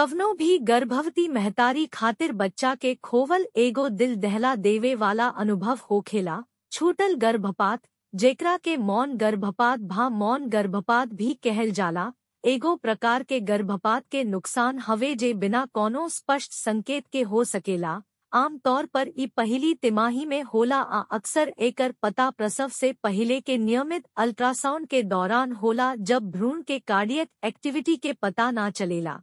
कवनो भी गर्भवती महतारी खातिर बच्चा के खोवल एगो दिल दहला देवे वाला अनुभव होखेला छूटल गर्भपात जेकरा के मौन गर्भपात भा मौन गर्भपात भी कहल जाला एगो प्रकार के गर्भपात के नुकसान हवे जे बिना कोनो स्पष्ट संकेत के हो सकेला आमतौर पर ई पहली तिमाही में होला आ अक्सर एकर पता प्रसव से पहले के नियमित अल्ट्रासाउंड के दौरान होला जब भ्रूण के कार्डियक एक्टिविटी के पता ना चलेला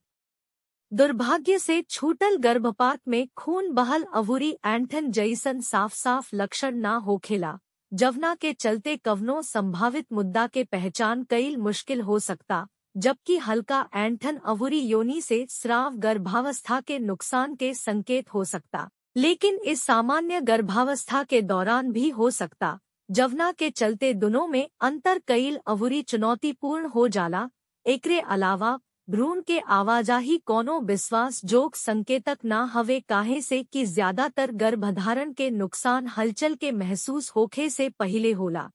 दुर्भाग्य से छूटल गर्भपात में खून बहल अवूरी एंथन जैसन साफ साफ लक्षण ना होखेला जवना के चलते कवनों संभावित मुद्दा के पहचान कईल मुश्किल हो सकता जबकि हल्का एंथन अवूरी योनि से स्राव गर्भावस्था के नुकसान के संकेत हो सकता लेकिन इस सामान्य गर्भावस्था के दौरान भी हो सकता जवना के चलते दोनों में अंतर कईल अवूरी चुनौतीपूर्ण हो जाला एकरे अलावा भ्रूण के आवाजाही कोनो विश्वास जोक संकेतक ना हवे काहे से कि ज्यादातर गर्भधारण के नुकसान हलचल के महसूस होखे से पहले होला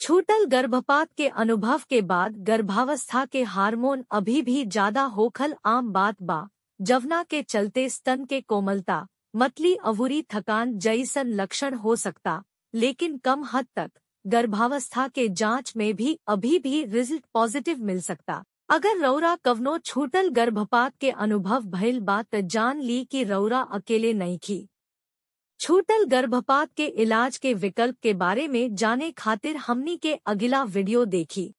छूटल गर्भपात के अनुभव के बाद गर्भावस्था के हार्मोन अभी भी ज्यादा होखल आम बात बा जवना के चलते स्तन के कोमलता मतली अवूरी थकान जैसन लक्षण हो सकता लेकिन कम हद तक गर्भावस्था के जांच में भी अभी भी रिजल्ट पॉजिटिव मिल सकता अगर रौरा कवनो छूटल गर्भपात के अनुभव भइल बात जान ली कि रौरा अकेले नहीं थी छूटल गर्भपात के इलाज के विकल्प के बारे में जाने खातिर हमनी के अगला वीडियो देखी